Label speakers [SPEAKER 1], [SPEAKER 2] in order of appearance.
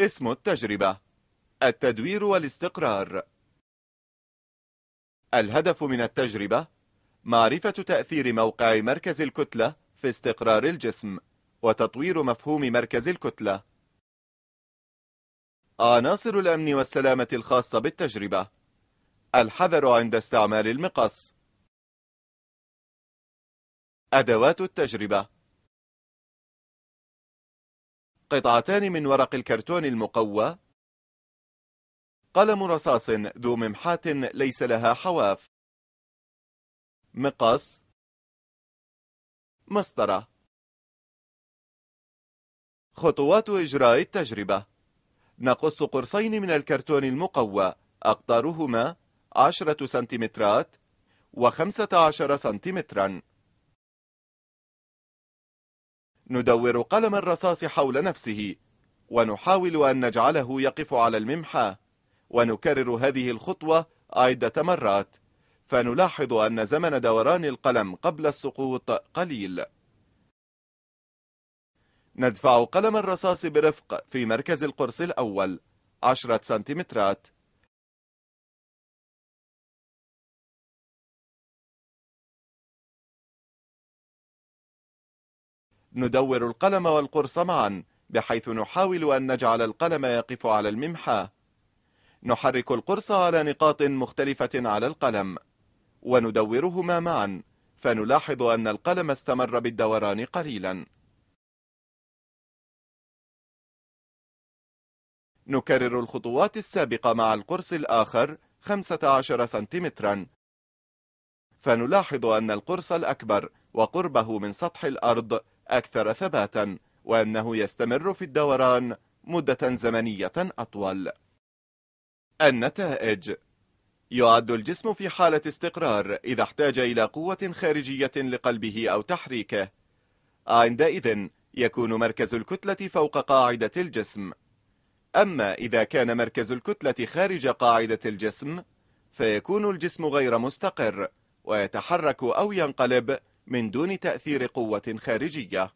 [SPEAKER 1] اسم التجربة التدوير والاستقرار الهدف من التجربة معرفة تأثير موقع مركز الكتلة في استقرار الجسم وتطوير مفهوم مركز الكتلة عناصر الأمن والسلامة الخاصة بالتجربة
[SPEAKER 2] الحذر عند استعمال المقص أدوات التجربة قطعتان
[SPEAKER 1] من ورق الكرتون المقوى قلم رصاص ذو
[SPEAKER 2] ممحاة ليس لها حواف مقص مسطرة خطوات
[SPEAKER 1] إجراء التجربة نقص قرصين من الكرتون المقوى أقطارهما 10 سنتيمترات و15 سنتيمتراً ندور قلم الرصاص حول نفسه ونحاول أن نجعله يقف على الممحاه ونكرر هذه الخطوة عدة مرات فنلاحظ أن زمن دوران القلم قبل السقوط قليل ندفع قلم الرصاص
[SPEAKER 2] برفق في مركز القرص الأول عشره سنتيمترات ندور القلم والقرص معا بحيث
[SPEAKER 1] نحاول أن نجعل القلم يقف على الممحاه نحرك القرص على نقاط مختلفة على القلم وندورهما معا فنلاحظ أن القلم استمر بالدوران قليلا نكرر الخطوات السابقة مع القرص الآخر 15 سنتيمترا فنلاحظ أن القرص الأكبر وقربه من سطح الأرض أكثر ثباتا وأنه يستمر في الدوران مدة زمنية أطول النتائج يعد الجسم في حالة استقرار إذا احتاج إلى قوة خارجية لقلبه أو تحريكه عندئذ يكون مركز الكتلة فوق قاعدة الجسم أما إذا كان مركز الكتلة خارج قاعدة الجسم فيكون الجسم غير مستقر ويتحرك أو ينقلب من
[SPEAKER 2] دون تأثير قوة خارجية